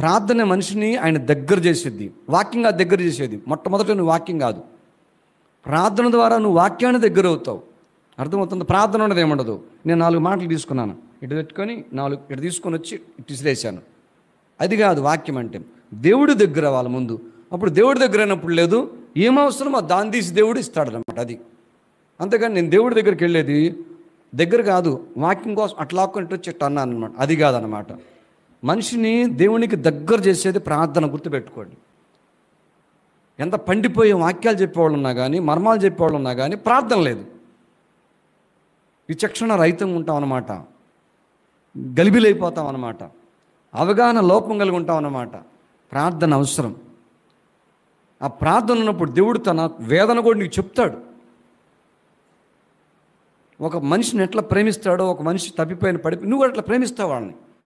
ప్రార్థన మనిషిని ఆయన దగ్గర చేసేది వాక్యంగా దగ్గర చేసేది మొట్టమొదట నువ్వు వాక్యం కాదు ప్రార్థన ద్వారా నువ్వు వాక్యాన్ని దగ్గర అవుతావు అర్థమవుతుంది ప్రార్థన ఉండదు ఏముండదు నేను నాలుగు మాటలు తీసుకున్నాను ఇటు పెట్టుకొని నాలుగు ఇటు తీసుకొని వచ్చి ఇసిరేసాను అది కాదు వాక్యం అంటే దేవుడి దగ్గర వాళ్ళ ముందు అప్పుడు దేవుడి దగ్గర అయినప్పుడు లేదు ఏమవసరమో దాన్ని తీసి దేవుడు ఇస్తాడు అనమాట అది అంతేగాని నేను దేవుడి దగ్గరికి వెళ్ళేది దగ్గర కాదు వాక్యం కోసం అట్లాక్కొని వచ్చి అన్నాను అనమాట అది కాదనమాట మనిషిని దేవునికి దగ్గర చేసేది ప్రార్థన గుర్తుపెట్టుకోండి ఎంత పండిపోయే వాక్యాలు చెప్పేవాళ్ళు ఉన్నా కానీ మర్మాలు చెప్పేవాళ్ళు ఉన్నా కానీ ప్రార్థన లేదు విచక్షణ రహితంగా ఉంటాం అనమాట గలిబిలైపోతాం అనమాట అవగాహన లోపం కలిగి ఉంటాం అనమాట ప్రార్థన అవసరం ఆ ప్రార్థన ఉన్నప్పుడు దేవుడు తన వేదన కూడా నీకు చెప్తాడు ఒక మనిషిని ఎట్లా ప్రేమిస్తాడో ఒక మనిషి తప్పిపోయిన పడి నువ్వు కూడా ఎట్లా ప్రేమిస్తావు వాళ్ళని